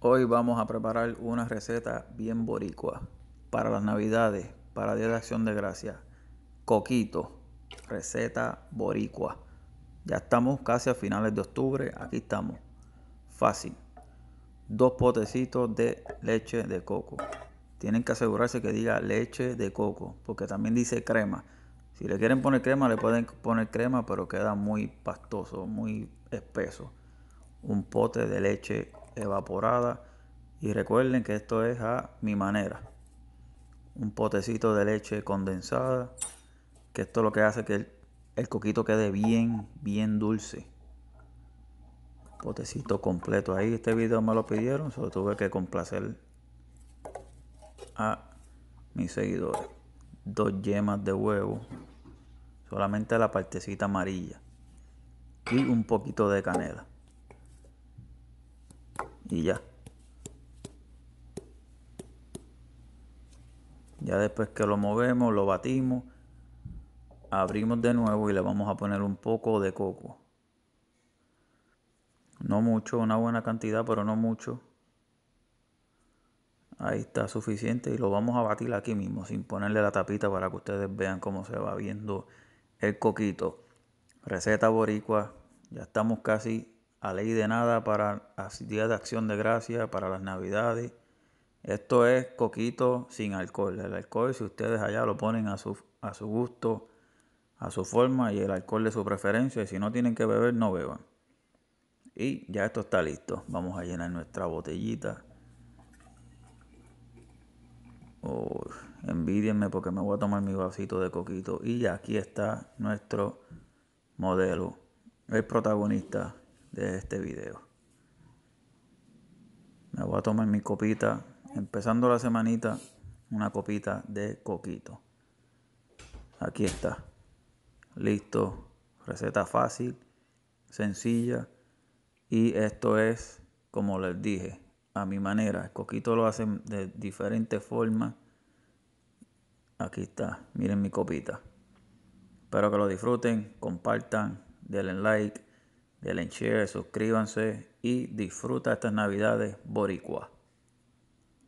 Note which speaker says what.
Speaker 1: Hoy vamos a preparar una receta bien boricua para las navidades, para Día de Acción de Gracia. Coquito, receta boricua. Ya estamos casi a finales de octubre, aquí estamos. Fácil. Dos potecitos de leche de coco. Tienen que asegurarse que diga leche de coco, porque también dice crema. Si le quieren poner crema, le pueden poner crema, pero queda muy pastoso, muy espeso un pote de leche evaporada. Y recuerden que esto es a mi manera. Un potecito de leche condensada. Que esto es lo que hace que el, coquito quede bien, bien dulce. Potecito completo. Ahí este video me lo pidieron. Solo tuve que complacer a mis seguidores. Dos yemas de huevo. Solamente la partecita amarilla. Y un poquito de canela y ya. Ya después que lo movemos, lo batimos, abrimos de nuevo y le vamos a poner un poco de coco. No mucho, una buena cantidad, pero no mucho. Ahí está suficiente y lo vamos a batir aquí mismo sin ponerle la tapita para que ustedes vean cómo se va viendo el coquito. Receta boricua, ya estamos casi a ley de nada para días de acción de gracia, para las navidades. Esto es coquito sin alcohol. El alcohol, si ustedes allá lo ponen a su, a su gusto, a su forma y el alcohol de su preferencia, y si no tienen que beber, no beban. Y ya esto está listo. Vamos a llenar nuestra botellita. Oh, envidienme porque me voy a tomar mi vasito de coquito. Y aquí está nuestro modelo, el protagonista de este video. Me voy a tomar mi copita, empezando la semanita, una copita de coquito. Aquí está. Listo. Receta fácil, sencilla. Y esto es, como les dije, a mi manera. coquito lo hacen de diferentes formas. Aquí está. Miren mi copita. Espero que lo disfruten, compartan, denle like denle suscríbanse y disfruta estas navidades boricua.